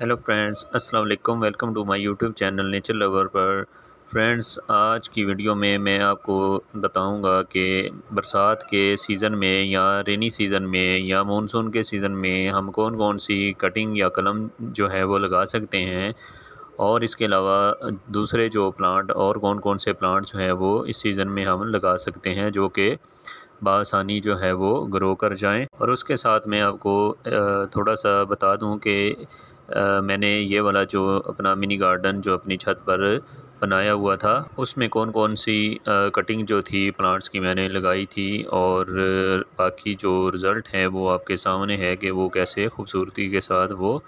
hello friends अस्सलाम वालेकुम welcome to my YouTube channel nature lover पर फ्रेंड्स आज की वीडियो में मैं आपको बताऊंगा कि बरसात के सीज़न में या रेनी सीज़न में या मानसून के सीज़न में हम कौन कौन सी कटिंग या कलम जो है वो लगा सकते हैं और इसके अलावा दूसरे जो प्लांट और कौन कौन से प्लांट जो हैं वो इस सीज़न में हम लगा सकते हैं जो कि बासानी जो है वो ग्रो कर जाएं और उसके साथ मैं आपको थोड़ा सा बता दूं कि मैंने ये वाला जो अपना मिनी गार्डन जो अपनी छत पर बनाया हुआ था उसमें कौन कौन सी कटिंग जो थी प्लांट्स की मैंने लगाई थी और बाकी जो रिज़ल्ट है वो आपके सामने है कि वो कैसे खूबसूरती के साथ वो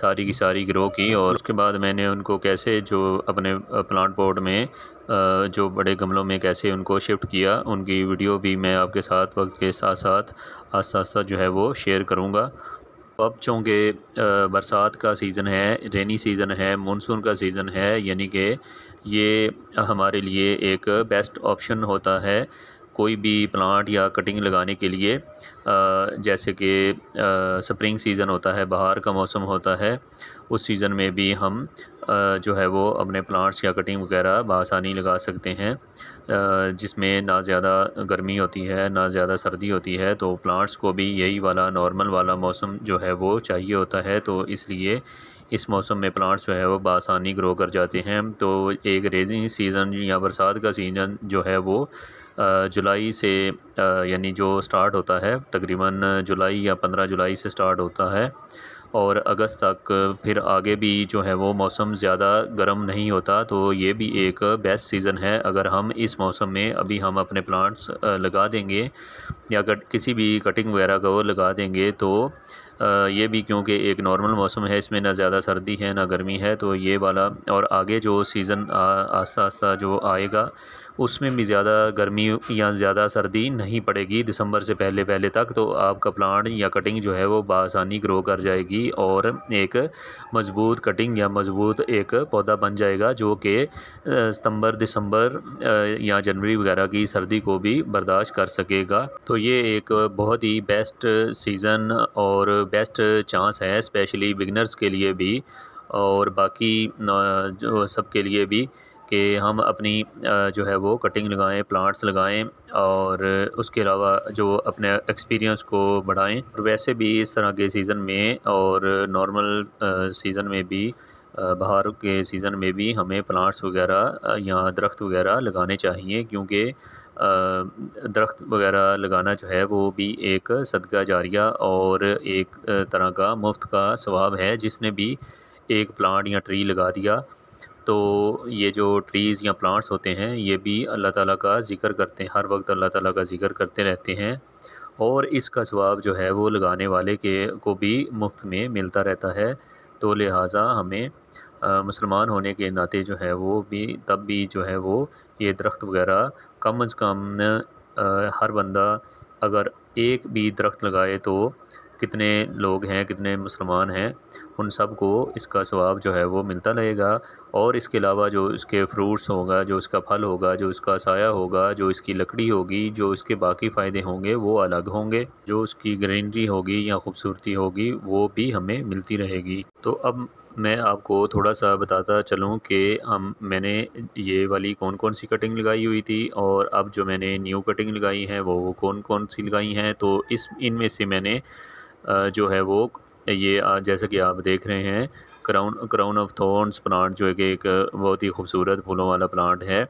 सारी की सारी ग्रो की और उसके बाद मैंने उनको कैसे जो अपने प्लांट पॉट में जो बड़े गमलों में कैसे उनको शिफ्ट किया उनकी वीडियो भी मैं आपके साथ वक्त के साथ साथ आस्ता आस्ता जो है वो शेयर करूँगा अब चूँकि बरसात का सीज़न है रेनी सीज़न है मानसून का सीज़न है यानी कि ये हमारे लिए एक बेस्ट ऑप्शन होता है कोई भी प्लांट या कटिंग लगाने के लिए जैसे कि स्प्रिंग सीज़न होता है बाहर का मौसम होता है उस सीज़न में भी हम जो है वो अपने प्लांट्स या कटिंग वगैरह बसानी लगा सकते हैं जिसमें ना ज़्यादा गर्मी होती है ना ज़्यादा सर्दी होती है तो प्लांट्स को भी यही वाला नॉर्मल वाला मौसम जो है वो चाहिए होता है तो इसलिए इस मौसम में प्लांट्स जो है वो बसानी ग्रो कर जाते हैं तो एक रेजिंग सीज़न या बरसात का सीज़न जो है वो जुलाई से यानी जो स्टार्ट होता है तकरीबन जुलाई या पंद्रह जुलाई से स्टार्ट होता है और अगस्त तक फिर आगे भी जो है वो मौसम ज़्यादा गर्म नहीं होता तो ये भी एक बेस्ट सीज़न है अगर हम इस मौसम में अभी हम अपने प्लांट्स लगा देंगे या कट किसी भी कटिंग वगैरह को लगा देंगे तो ये भी क्योंकि एक नॉर्मल मौसम है इसमें ना ज़्यादा सर्दी है ना गर्मी है तो ये वाला और आगे जो सीज़न आस्ता आस्ता जो आएगा उसमें भी ज़्यादा गर्मी या ज़्यादा सर्दी नहीं पड़ेगी दिसंबर से पहले पहले तक तो आपका प्लांट या कटिंग जो है वो बसानी ग्रो कर जाएगी और एक मज़बूत कटिंग या मज़बूत एक पौधा बन जाएगा जो कि सितंबर दिसंबर या जनवरी वगैरह की सर्दी को भी बर्दाश्त कर सकेगा तो ये एक बहुत ही बेस्ट सीज़न और बेस्ट चांस है स्पेशली बिगनर्स के लिए भी और बाकी जो के लिए भी कि हम अपनी जो है वो कटिंग लगाएँ प्लांट्स लगाएँ और उसके अलावा जो अपने एक्सपीरियंस को बढ़ाएँ वैसे भी इस तरह के सीज़न में और नॉर्मल सीज़न में भी बाहर के सीज़न में भी हमें प्लांट्स वगैरह या दरख्त वगैरह लगाने चाहिए क्योंकि दरख्त वगैरह लगाना जो है वो भी एक सदका जारिया और एक तरह का मुफ्त का स्वाब है जिसने भी एक प्लांट या ट्री लगा दिया तो ये जो ट्रीज़ या प्लांट्स होते हैं ये भी अल्लाह ताला का ज़िक्र करते हैं हर वक्त अल्लाह ताला का ज़िक्र करते रहते हैं और इसका जवाब जो है वो लगाने वाले के को भी मुफ्त में मिलता रहता है तो लिहाजा हमें मुसलमान होने के नाते जो है वो भी तब भी जो है वो ये दरख्त वगैरह कम अज़ कम हर बंदा अगर एक भी दरख्त लगाए तो कितने लोग हैं कितने मुसलमान हैं उन सब को इसका स्वाब जो है वो मिलता रहेगा और इसके अलावा जो इसके फ्रूट्स होगा जो इसका फल होगा जो इसका साया होगा जो इसकी लकड़ी होगी जो इसके बाकी फ़ायदे होंगे वो अलग होंगे जो उसकी ग्रीनरी होगी या खूबसूरती होगी वो भी हमें मिलती रहेगी तो अब मैं आपको थोड़ा सा बताता चलूं कि हम मैंने ये वाली कौन कौन सी कटिंग लगाई हुई थी और अब जो मैंने न्यू कटिंग लगाई है वो कौन कौन सी लगाई हैं तो इस इनमें से मैंने जो है वो ये जैसा कि आप देख रहे हैं crown crown of thorns plant जो है कि एक बहुत ही खूबसूरत फूलों वाला प्लांट है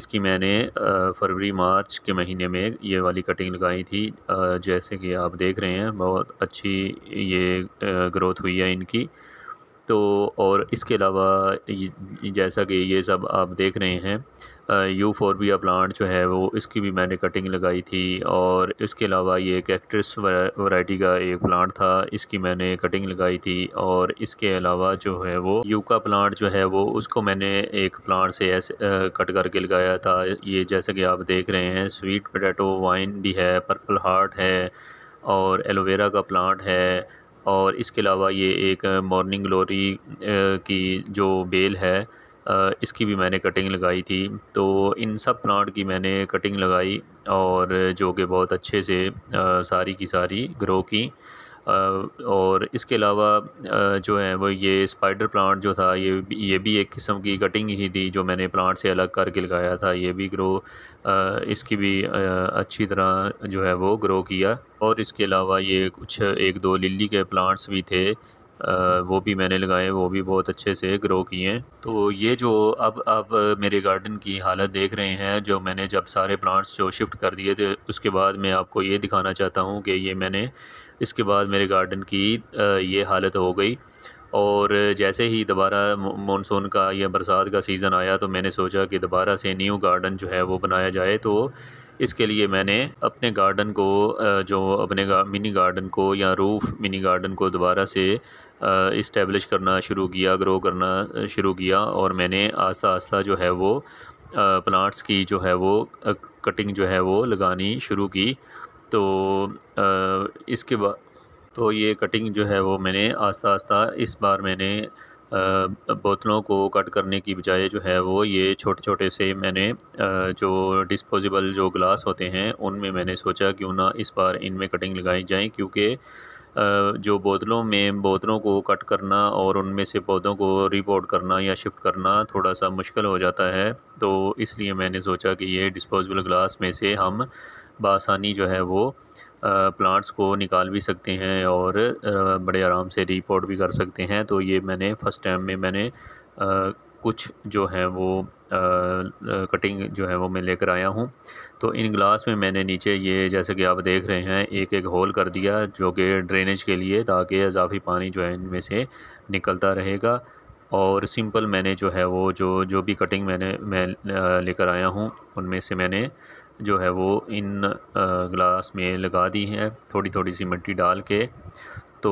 इसकी मैंने फरवरी मार्च के महीने में ये वाली कटिंग लगाई थी जैसे कि आप देख रहे हैं बहुत अच्छी ये ग्रोथ हुई है इनकी तो और इसके अलावा जैसा कि ये सब आप देख रहे हैं यू फोरबिया प्लांट जो है वो इसकी भी मैंने कटिंग लगाई थी और इसके अलावा ये कैक्ट्रिस वैरायटी का एक प्लांट था इसकी मैंने कटिंग लगाई थी और इसके अलावा जो है वो यूका प्लांट जो है वो उसको मैंने एक प्लांट से ऐसे कट करके लगाया था ये जैसा कि आप देख रहे हैं स्वीट पोटैटो वाइन भी है पर्पल हार्ट है और एलोवेरा का प्लांट है और इसके अलावा ये एक मॉर्निंग ग्लोरी की जो बेल है इसकी भी मैंने कटिंग लगाई थी तो इन सब प्लांट की मैंने कटिंग लगाई और जो कि बहुत अच्छे से सारी की सारी ग्रो की और इसके अलावा जो है वो ये स्पाइडर प्लांट जो था ये ये भी एक किस्म की कटिंग ही थी जो मैंने प्लांट से अलग करके लगाया था ये भी ग्रो इसकी भी अच्छी तरह जो है वो ग्रो किया और इसके अलावा ये कुछ एक दो लिली के प्लांट्स भी थे वो भी मैंने लगाए वो भी बहुत अच्छे से ग्रो किए हैं तो ये जो अब अब मेरे गार्डन की हालत देख रहे हैं जो मैंने जब सारे प्लांट्स जो शिफ्ट कर दिए थे उसके बाद मैं आपको ये दिखाना चाहता हूँ कि ये मैंने इसके बाद मेरे गार्डन की ये हालत हो गई और जैसे ही दोबारा मानसून का या बरसात का सीज़न आया तो मैंने सोचा कि दोबारा से न्यू गार्डन जो है वो बनाया जाए तो इसके लिए मैंने अपने गार्डन को जो अपने मिनी गार्डन को या रूफ मिनी गार्डन को दोबारा से इस्टेब्लिश करना शुरू किया ग्रो करना शुरू किया और मैंने आस्ता आस्ता जो है वो प्लांट्स की जो है वो कटिंग जो है वो लगानी शुरू की तो इसके बाद तो ये कटिंग जो है वो मैंने आस्ता आस्ता इस बार मैंने बोतलों को कट करने की बजाय जो है वो ये छोटे छोटे से मैंने जो डिस्पोज़ेबल जो ग्लास होते हैं उनमें मैंने सोचा क्यों ना इस बार इनमें कटिंग लगाई जाए क्योंकि जो बोतलों में बोतलों को कट करना और उनमें से पौधों को रिपोर्ट करना या शिफ्ट करना थोड़ा सा मुश्किल हो जाता है तो इसलिए मैंने सोचा कि ये डिस्पोजेबल ग्लास में से हम बासानी जो है वो प्लांट्स को निकाल भी सकते हैं और बड़े आराम से रिपोर्ट भी कर सकते हैं तो ये मैंने फ़र्स्ट टाइम में मैंने कुछ जो है वो कटिंग जो है वो मैं लेकर आया हूँ तो इन ग्लास में मैंने नीचे ये जैसे कि आप देख रहे हैं एक एक होल कर दिया जो कि ड्रेनेज के लिए ताकि इजाफी पानी जो है इनमें से निकलता रहेगा और सिंपल मैंने जो है वो जो जो भी कटिंग मैंने मैं लेकर आया हूँ उनमें से मैंने जो है वो इन ग्लास में लगा दी हैं थोड़ी थोड़ी सी मिट्टी डाल के तो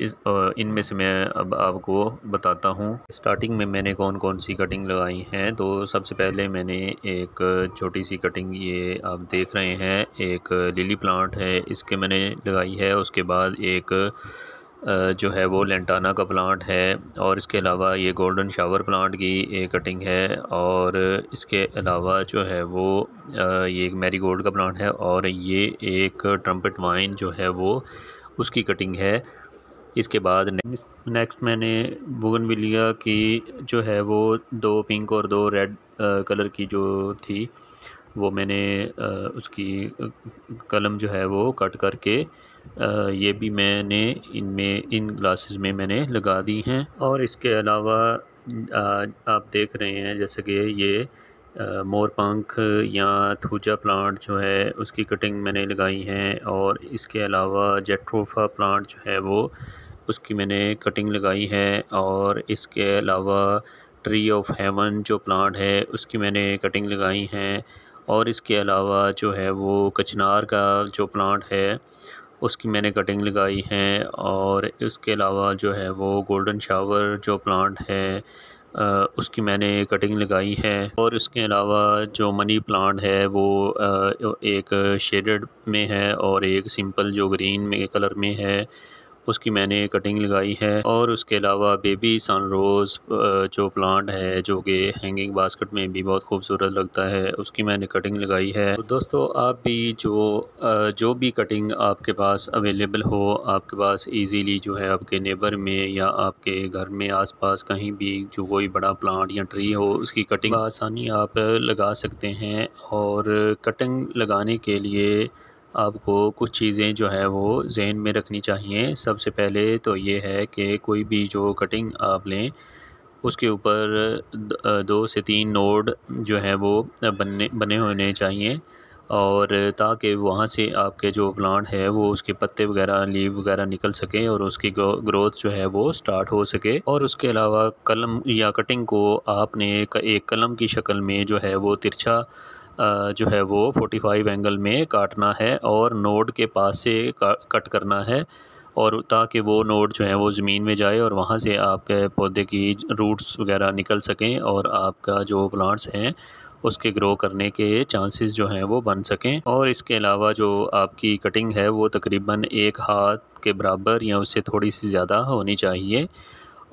इस इनमें से मैं अब आपको बताता हूँ स्टार्टिंग में मैंने कौन कौन सी कटिंग लगाई हैं तो सबसे पहले मैंने एक छोटी सी कटिंग ये आप देख रहे हैं एक लिली प्लांट है इसके मैंने लगाई है उसके बाद एक जो है वो लेंटाना का प्लांट है और इसके अलावा ये गोल्डन शावर प्लांट की एक कटिंग है और इसके अलावा जो है वो ये एक मैरी गोल्ड का प्लांट है और ये एक ट्रम्पट वाइन जो है वो उसकी कटिंग है इसके बाद नेक्स्ट नेक्स्ट मैंने लिया की जो है वो दो पिंक और दो रेड कलर की जो थी वो मैंने उसकी कलम जो है वो कट करके ये भी मैंने इनमें इन ग्लासेस में मैंने लगा दी हैं और इसके अलावा आप देख रहे हैं जैसे कि ये मोर पंख या थूजा प्लांट जो है उसकी कटिंग मैंने लगाई है और इसके अलावा जेट्रोफा प्लांट जो है वो उसकी मैंने कटिंग लगाई है और इसके अलावा ट्री ऑफ हेवन जो प्लांट है उसकी मैंने कटिंग लगाई है और इसके अलावा जो है वो कचनार का जो प्लांट है उसकी मैंने कटिंग लगाई है और इसके अलावा जो है वो गोल्डन शावर जो प्लांट है उसकी मैंने कटिंग लगाई है और इसके अलावा जो मनी प्लांट है वो एक शेडेड में है और एक सिंपल जो ग्रीन में कलर में है उसकी मैंने कटिंग लगाई है और उसके अलावा बेबी सन रोज़ जो प्लांट है जो कि हैंगिंग बास्केट में भी बहुत खूबसूरत लगता है उसकी मैंने कटिंग लगाई है तो दोस्तों आप भी जो जो भी कटिंग आपके पास अवेलेबल हो आपके पास इजीली जो है आपके नेबर में या आपके घर में आसपास कहीं भी जो कोई बड़ा प्लांट या ट्री हो उसकी कटिंग आसानी आप लगा सकते हैं और कटिंग लगाने के लिए आपको कुछ चीज़ें जो है वो जहन में रखनी चाहिए सबसे पहले तो ये है कि कोई भी जो कटिंग आप लें उसके ऊपर दो से तीन नोड जो है वो बनने बने होने चाहिए और ताकि वहाँ से आपके जो प्लांट है वो उसके पत्ते वगैरह लीव वगैरह निकल सके और उसकी ग्रोथ जो है वो स्टार्ट हो सके और उसके अलावा कलम या कटिंग को आपने एक कलम की शक्ल में जो है वो तिरछा जो है वो 45 एंगल में काटना है और नोड के पास से कट करना है और ताकि वो नोड जो है वो ज़मीन में जाए और वहाँ से आपके पौधे की रूट्स वगैरह निकल सकें और आपका जो प्लांट्स हैं उसके ग्रो करने के चांसेस जो हैं वो बन सकें और इसके अलावा जो आपकी कटिंग है वो तकरीबन एक हाथ के बराबर या उससे थोड़ी सी ज़्यादा होनी चाहिए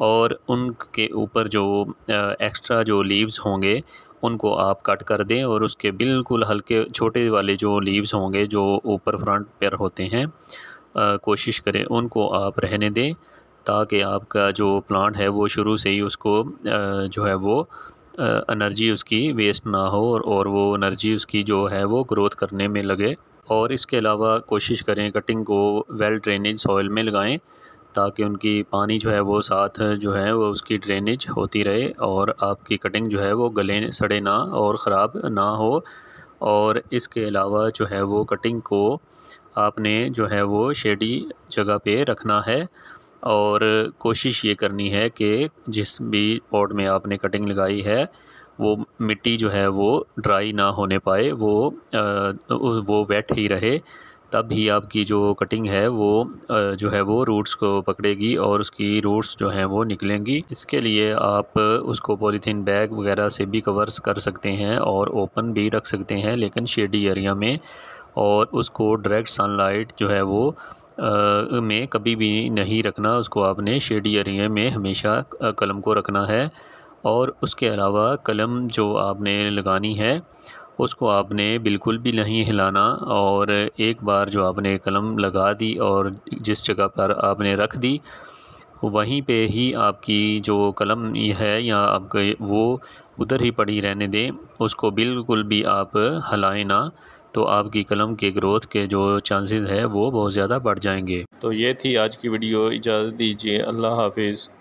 और उनके ऊपर जो एक्स्ट्रा जो लीव्स होंगे उनको आप कट कर दें और उसके बिल्कुल हल्के छोटे वाले जो लीव्स होंगे जो ऊपर फ्रंट पर होते हैं आ, कोशिश करें उनको आप रहने दें ताकि आपका जो प्लांट है वो शुरू से ही उसको आ, जो है वो एनर्जी उसकी वेस्ट ना हो और, और वो एनर्जी उसकी जो है वो ग्रोथ करने में लगे और इसके अलावा कोशिश करें कटिंग को वेल ड्रेनेज सॉइल में लगाएं ताकि उनकी पानी जो है वो साथ जो है वो उसकी ड्रेनेज होती रहे और आपकी कटिंग जो है वो गले सड़े ना और ख़राब ना हो और इसके अलावा जो है वो कटिंग को आपने जो है वो शेडी जगह पे रखना है और कोशिश ये करनी है कि जिस भी पॉट में आपने कटिंग लगाई है वो मिट्टी जो है वो ड्राई ना होने पाए वो आ, वो वेट ही रहे तब ही आपकी जो कटिंग है वो जो है वो रूट्स को पकड़ेगी और उसकी रूट्स जो हैं वो निकलेंगी इसके लिए आप उसको पॉलीथीन बैग वगैरह से भी कवर्स कर सकते हैं और ओपन भी रख सकते हैं लेकिन शेडी एरिया में और उसको डायरेक्ट सनलाइट जो है वो आ, में कभी भी नहीं रखना उसको आपने शेडी एरिया में हमेशा कलम को रखना है और उसके अलावा कलम जो आपने लगानी है उसको आपने बिल्कुल भी नहीं हिलाना और एक बार जो आपने कलम लगा दी और जिस जगह पर आपने रख दी वहीं पे ही आपकी जो कलम है या आपके वो उधर ही पड़ी रहने दें उसको बिल्कुल भी आप हलाएं ना तो आपकी कलम के ग्रोथ के जो चांसेस है वो बहुत ज़्यादा बढ़ जाएंगे तो ये थी आज की वीडियो इजाज़त दीजिए अल्लाह हाफिज़